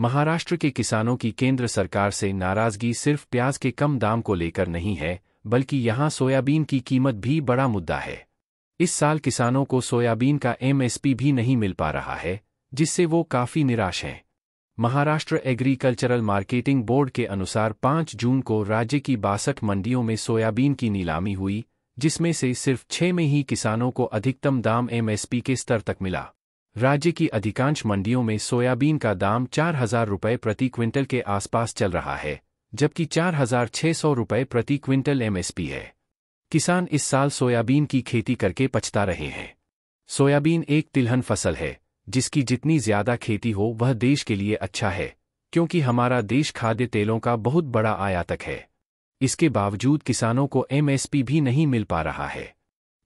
महाराष्ट्र के किसानों की केंद्र सरकार से नाराजगी सिर्फ प्याज के कम दाम को लेकर नहीं है बल्कि यहां सोयाबीन की कीमत भी बड़ा मुद्दा है इस साल किसानों को सोयाबीन का एमएसपी भी नहीं मिल पा रहा है जिससे वो काफ़ी निराश हैं महाराष्ट्र एग्रीकल्चरल मार्केटिंग बोर्ड के अनुसार 5 जून को राज्य की बासठ मंडियों में सोयाबीन की नीलामी हुई जिसमें से सिर्फ छह में ही किसानों को अधिकतम दाम एमएसपी के स्तर तक मिला राज्य की अधिकांश मंडियों में सोयाबीन का दाम चार हजार रुपये प्रति क्विंटल के आसपास चल रहा है जबकि चार हजार छह सौ रुपये प्रति क्विंटल एमएसपी है किसान इस साल सोयाबीन की खेती करके पछता रहे हैं सोयाबीन एक तिलहन फसल है जिसकी जितनी ज्यादा खेती हो वह देश के लिए अच्छा है क्योंकि हमारा देश खाद्य तेलों का बहुत बड़ा आयातक है इसके बावजूद किसानों को एमएसपी भी नहीं मिल पा रहा है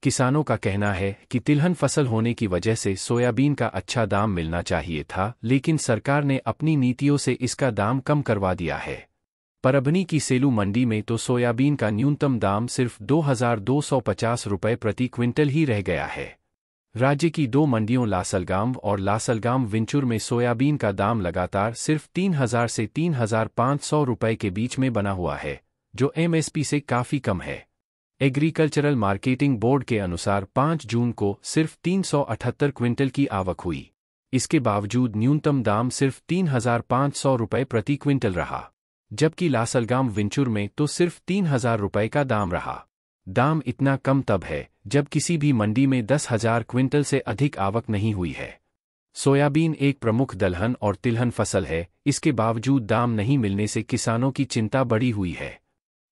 किसानों का कहना है कि तिलहन फसल होने की वजह से सोयाबीन का अच्छा दाम मिलना चाहिए था लेकिन सरकार ने अपनी नीतियों से इसका दाम कम करवा दिया है परभनी की सेलू मंडी में तो सोयाबीन का न्यूनतम दाम सिर्फ 2,250 रुपये प्रति क्विंटल ही रह गया है राज्य की दो मंडियों लासलगाम और लासलगाम विंचुर में सोयाबीन का दाम लगातार सिर्फ 3,000 से 3,500 रुपये के बीच में बना हुआ है जो एमएसपी से काफ़ी कम है एग्रीकल्चरल मार्केटिंग बोर्ड के अनुसार 5 जून को सिर्फ 378 क्विंटल की आवक हुई इसके बावजूद न्यूनतम दाम सिर्फ 3,500 रुपये प्रति क्विंटल रहा जबकि लासलगाम विंचुर में तो सिर्फ 3,000 रुपये का दाम रहा दाम इतना कम तब है जब किसी भी मंडी में 10,000 क्विंटल से अधिक आवक नहीं हुई है सोयाबीन एक प्रमुख दलहन और तिलहन फसल है इसके बावजूद दाम नहीं मिलने से किसानों की चिंता बढ़ी हुई है